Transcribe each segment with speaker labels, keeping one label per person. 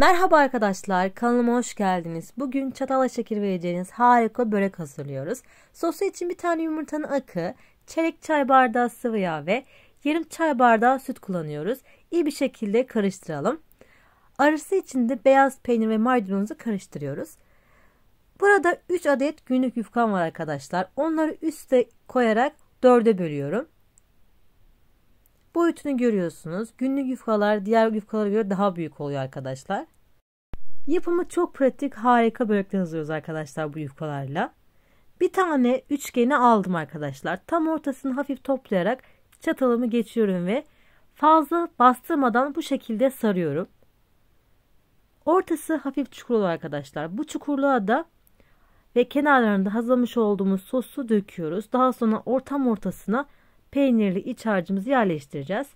Speaker 1: Merhaba arkadaşlar, kanalıma hoş geldiniz. Bugün çatala şekil vereceğiniz harika börek hazırlıyoruz. Sosu için bir tane yumurtanın akı, çeyrek çay bardağı sıvı yağ ve yarım çay bardağı süt kullanıyoruz. İyi bir şekilde karıştıralım. Arısı için de beyaz peynir ve maydanozu karıştırıyoruz. Burada 3 adet günlük yufkam var arkadaşlar. Onları üste koyarak 4'e bölüyorum. Boyutunu görüyorsunuz. Günlük yufkalar diğer yufkalara göre daha büyük oluyor arkadaşlar. Yapımı çok pratik harika börekler hazırlıyoruz arkadaşlar bu yufkalarla. Bir tane üçgeni aldım arkadaşlar. Tam ortasını hafif toplayarak çatalımı geçiyorum ve fazla bastırmadan bu şekilde sarıyorum. Ortası hafif çukurlu arkadaşlar. Bu çukurluğa da ve kenarlarında hazırlamış olduğumuz sosu döküyoruz. Daha sonra ortam ortasına peynirli iç harcımızı yerleştireceğiz.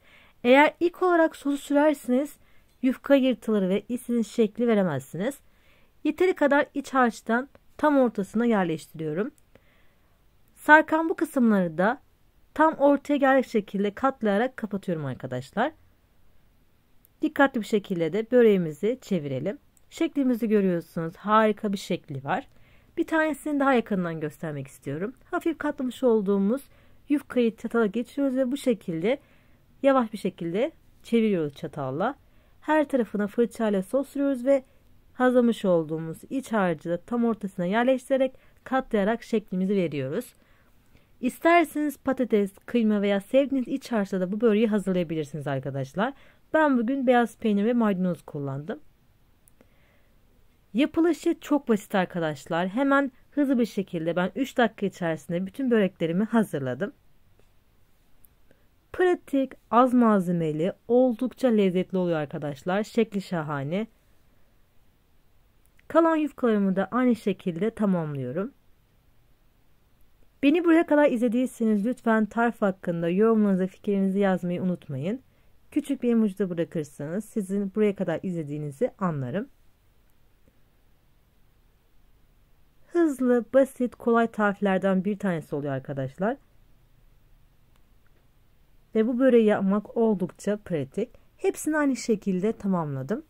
Speaker 1: Eğer ilk olarak sosu sürersiniz yufka yırtılır ve istediğiniz şekli veremezsiniz. Yeteri kadar iç harçtan tam ortasına yerleştiriyorum. Sarkan bu kısımları da tam ortaya gelecek şekilde katlayarak kapatıyorum arkadaşlar. Dikkatli bir şekilde de böreğimizi çevirelim. Şeklimizi görüyorsunuz. Harika bir şekli var. Bir tanesini daha yakından göstermek istiyorum. Hafif katlamış olduğumuz Yufkayı çatala geçiriyoruz ve bu şekilde yavaş bir şekilde çeviriyoruz çatalla. Her tarafına fırçayla sos sürüyoruz ve hazırlamış olduğumuz iç harcı da tam ortasına yerleştirerek katlayarak şeklimizi veriyoruz. İsterseniz patates, kıyma veya sevdiğiniz iç harçla da bu böreği hazırlayabilirsiniz arkadaşlar. Ben bugün beyaz peynir ve maydanoz kullandım. Yapılışı çok basit arkadaşlar. Hemen hızlı bir şekilde ben 3 dakika içerisinde bütün böreklerimi hazırladım. Pratik, az malzemeli, oldukça lezzetli oluyor arkadaşlar. Şekli şahane. Kalan yufkalarımı da aynı şekilde tamamlıyorum. Beni buraya kadar izlediyseniz lütfen tarif hakkında yorumlarınızı fikrinizi yazmayı unutmayın. Küçük bir emoji de bırakırsanız sizin buraya kadar izlediğinizi anlarım. hızlı, basit, kolay tariflerden bir tanesi oluyor arkadaşlar. Ve bu böreği yapmak oldukça pratik. Hepsini aynı şekilde tamamladım.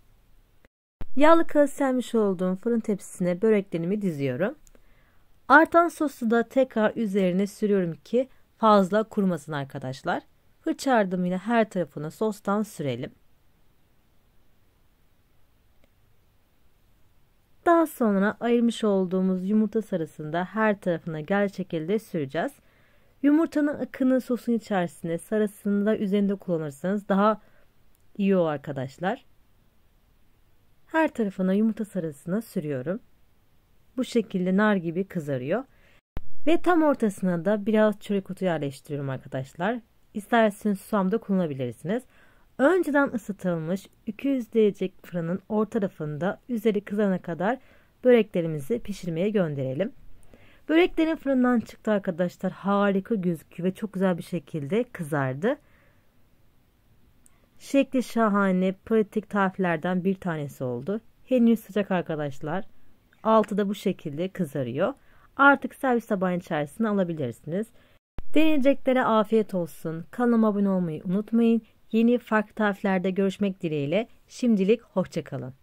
Speaker 1: Yağlı kağıt sermiş olduğum fırın tepsisine böreklerimi diziyorum. Artan sosu da tekrar üzerine sürüyorum ki fazla kurumasın arkadaşlar. Fırça yardımıyla her tarafına sostan sürelim. Daha sonra ayırmış olduğumuz yumurta sarısında her tarafına gel şekilde süreceğiz. Yumurtanın akını sosun içerisinde sarısını da üzerinde kullanırsanız daha iyi o arkadaşlar. Her tarafına yumurta sarısını sürüyorum. Bu şekilde nar gibi kızarıyor. Ve tam ortasına da biraz çörek otu yerleştiriyorum arkadaşlar. İsterseniz susam da kullanabilirsiniz. Önceden ısıtılmış 200 derece fırının orta tarafında üzeri kızana kadar böreklerimizi pişirmeye gönderelim. Böreklerin fırından çıktı arkadaşlar. Harika gözüküyor ve çok güzel bir şekilde kızardı. Şekli şahane, pratik tariflerden bir tanesi oldu. Henüz sıcak arkadaşlar. Altı da bu şekilde kızarıyor. Artık servis tabağın içerisine alabilirsiniz. Deneyeceklere afiyet olsun. Kanalıma abone olmayı unutmayın. Yeni farklı tariflerde görüşmek dileğiyle şimdilik hoşçakalın.